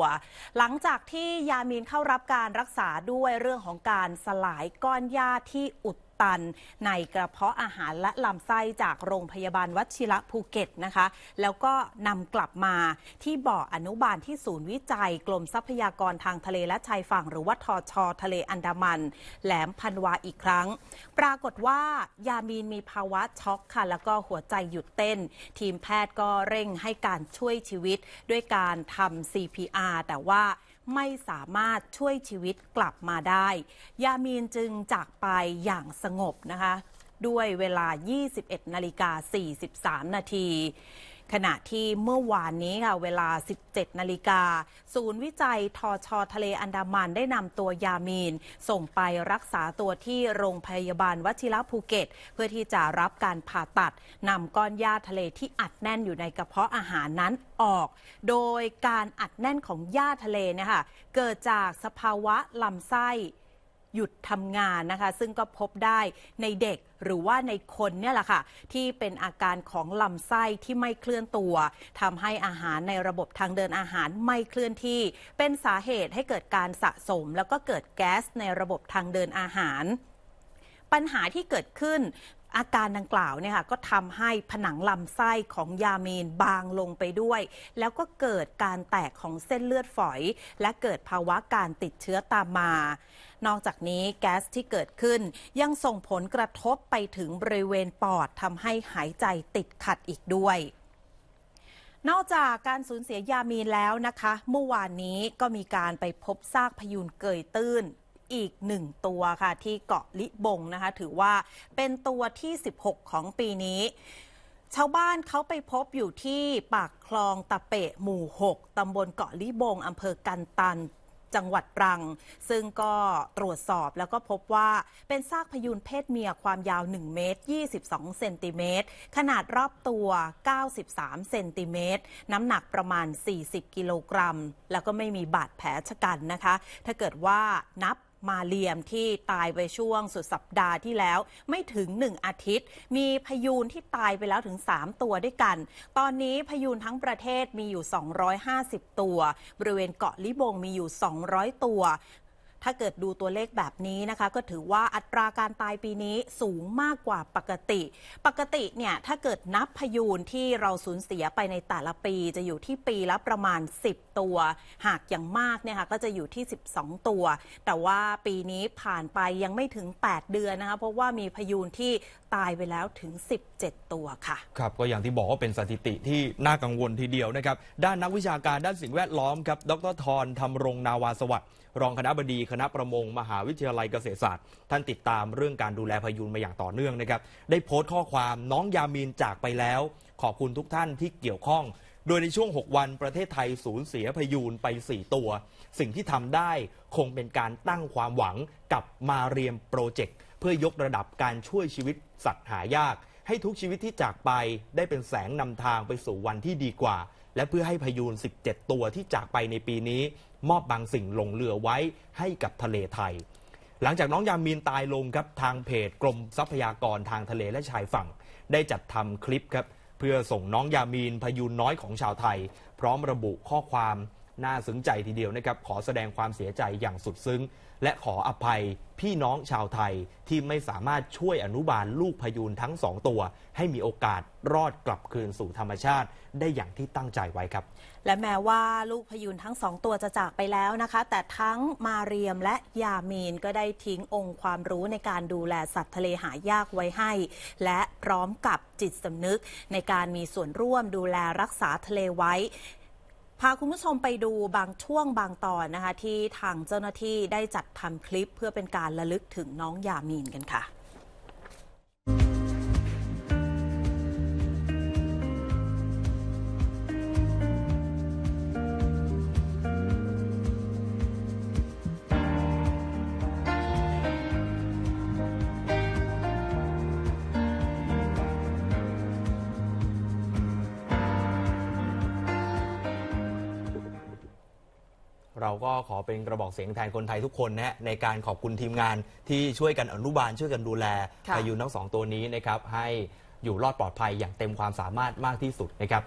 ัวหลังจากที่ยามีนเข้ารับการรักษาด้วยเรื่องของการสลายก้อนหญ้าที่อุดตันในกระเพาะอาหารและลำไส้ จากโรงพยาบาลวัชิระภูเก็ตนะคะ แล้วก็นำกลับมาที่บ่ออนุบาลที่ศูนย์วิจัยกรมทรัพยากรทางทะเลและชายฝั่งหรือว่าทอชอทะเลอันดามัน แหลมพันวาอีกครั้ง ปรากฏว่า ยามีนมีภาวะช็อกค่ะ แล้วก็หัวใจหยุดเต้น ทีมแพทย์ก็เร่งให้การช่วยชีวิตด้วยการทำ CPR แต่ว่าไม่สามารถช่วยชีวิตกลับมาได้ ยามีนจึงจากไปอย่างสงบนะคะด้วยเวลา 21 นาฬิกา 43 นาที ขณะที่เมื่อวานนี้ค่ะเวลา 17 นาฬิกา ศูนย์วิจัยทอชอทะเลอันดามันได้นำตัวยามีน ส่งไปรักษาตัวที่โรงพยาบาลวชิระภูเก็ต เพื่อที่จะรับการผ่าตัดนำก้อนหญ้าทะเลที่อัดแน่นอยู่ในกระเพาะอาหารนั้นออก โดยการอัดแน่นของหญ้าทะเลเนะค่ะเกิดจากสภาวะลำไส้หยุดทำงานนะคะซึ่งก็พบได้ในเด็กหรือว่าในคนเนี่ยแหละค่ะที่เป็นอาการของลำไส้ที่ไม่เคลื่อนตัวทำให้อาหารในระบบทางเดินอาหารไม่เคลื่อนที่เป็นสาเหตุให้เกิดการสะสมแล้วก็เกิดแก๊สในระบบทางเดินอาหาร ปัญหาที่เกิดขึ้นอาการดังกล่าวเนี่ยค่ะก็ทำให้ผนังลำ ไส้ของยาเมีนบางลงไปด้วย แล้วก็เกิดการแตกของเส้นเลือดฝอยและเกิดภาวะการติดเชื้อตามมา นอกจากนี้แก๊สที่เกิดขึ้นยังส่งผลกระทบไปถึงบริเวณปอดทำให้หายใจติดขัดอีกด้วย นอกจากการสูญเสียยามีนแล้วนะคะเมื่อวานนี้ก็มีการไปพบซากพยูนเกยตื้นอีกหนึ่งตัวค่ะที่เกาะลิบงนะคะ ถือว่าเป็นตัวที่ 16 ของปีนี้ ชาวบ้านเขาไปพบอยู่ที่ปาก คลองตะเปะหมู่ 6ตำบลเกาะลิบงอำเภอกันตันจังหวัดตรัง ซึ่งก็ตรวจสอบแล้วก็พบว่าเป็นซากพยูนเพศเมียความยาว 1 เมตร 22 เซนติเมตร ขนาดรอบตัว 93 เซนติเมตร น้ำหนักประมาณ 40 กิโลกรัมแล้วก็ไม่มีบาดแผลชะกันนะคะ ถ้าเกิดว่านับมาเลียมที่ตายไปช่วงสุดสัปดาห์ที่แล้วไม่ถึง 1 อาทิตย์ มีพยูนที่ตายไปแล้วถึง 3 ตัวด้วยกัน ตอนนี้พยูนทั้งประเทศมีอยู่ 250 ตัว บริเวณเกาะลิบงมีอยู่ 200 ตัวถ้าเกิดดูตัวเลขแบบนี้นะคะก็ถือว่าอัตราการตายปีนี้สูงมากกว่าปกติ ปกติเนี่ยถ้าเกิดนับพยูนที่เราสูญเสียไปในแต่ละปี จะอยู่ที่ปีละประมาณ 10 ตัว หากอย่างมากเนี่ยค่ะก็จะอยู่ที่ 12 ตัว แต่ว่าปีนี้ผ่านไปยังไม่ถึง 8 เดือนนะคะเพราะว่ามีพยูนที่ตายไปแล้วถึง 17 ตัวค่ะครับก็อย่างที่บอกว่าเป็นสถิติที่น่ากังวลทีเดียวนะครับด้านนักวิชาการด้านสิ่งแวดล้อมครับ ดรทรรมรงนาวาสวัสดิ์รองคณะบดีคณะประมง มหาวิทยาลัยเกษตรศาสตร์ ท่านติดตามเรื่องการดูแลพายุนมาอย่างต่อเนื่องนะครับ ได้โพสต์ข้อความน้องยามีนจากไปแล้ว ขอบคุณทุกท่านที่เกี่ยวข้อง โดยในช่วง 6 วันประเทศไทยสูญเสียพายุนไป 4 ตัว สิ่งที่ทำได้คงเป็นการตั้งความหวังกับมาเรียมโปรเจกต์เพื่อยกระดับการช่วยชีวิตสัตว์หายาก ให้ทุกชีวิตที่จากไปได้เป็นแสงนำทางไปสู่วันที่ดีกว่าและเพื่อให้พยูน17 ตัวที่จากไปในปีนี้ มอบบางสิ่งลงเรือไว้ให้กับทะเลไทย หลังจากน้องยามีนตายลงครับทางเพจกรมทรัพยากรทางทะเลและชายฝั่ง ได้จัดทำคลิปครับ เพื่อส่งน้องยามีนพยูนน้อยของชาวไทย พร้อมระบุข้อความน่าสึงใจทีเดียวนะครับ ขอแสดงความเสียใจอย่างสุดซึ้ง และขออภัยพี่น้องชาวไทย ที่ไม่สามารถช่วยอนุบาลลูกพยูนทั้งสองตัว ให้มีโอกาสรอดกลับคืนสู่ธรรมชาติ ได้อย่างที่ตั้งใจไว้ครับ และแม้ว่าลูกพยูนทั้งสองตัวจะจากไปแล้วนะคะ แต่ทั้งมาเรียมและยามีนก็ได้ทิ้งองค์ความรู้ในการดูแลสัตว์ทะเลหายากไว้ให้ และพร้อมกับจิตสำนึก ในการมีส่วนร่วมดูแลรักษาทะเลไว้พาคุณผู้ชมไปดูบางช่วงบางตอนนะคะที่ทางเจ้าหน้าที่ได้จัดทำคลิป เพื่อเป็นการระลึกถึงน้องยามีนกันค่ะเราก็ขอเป็นกระบอกเสียงแทนคนไทยทุกคนนะฮะในการขอบคุณทีมงานที่ช่วยกันอนุบาลช่วยกันดูแลพายุทั้งสองตัวนี้นะครับ ให้อยู่รอดปลอดภัยอย่างเต็มความสามารถมากที่สุดนะครับ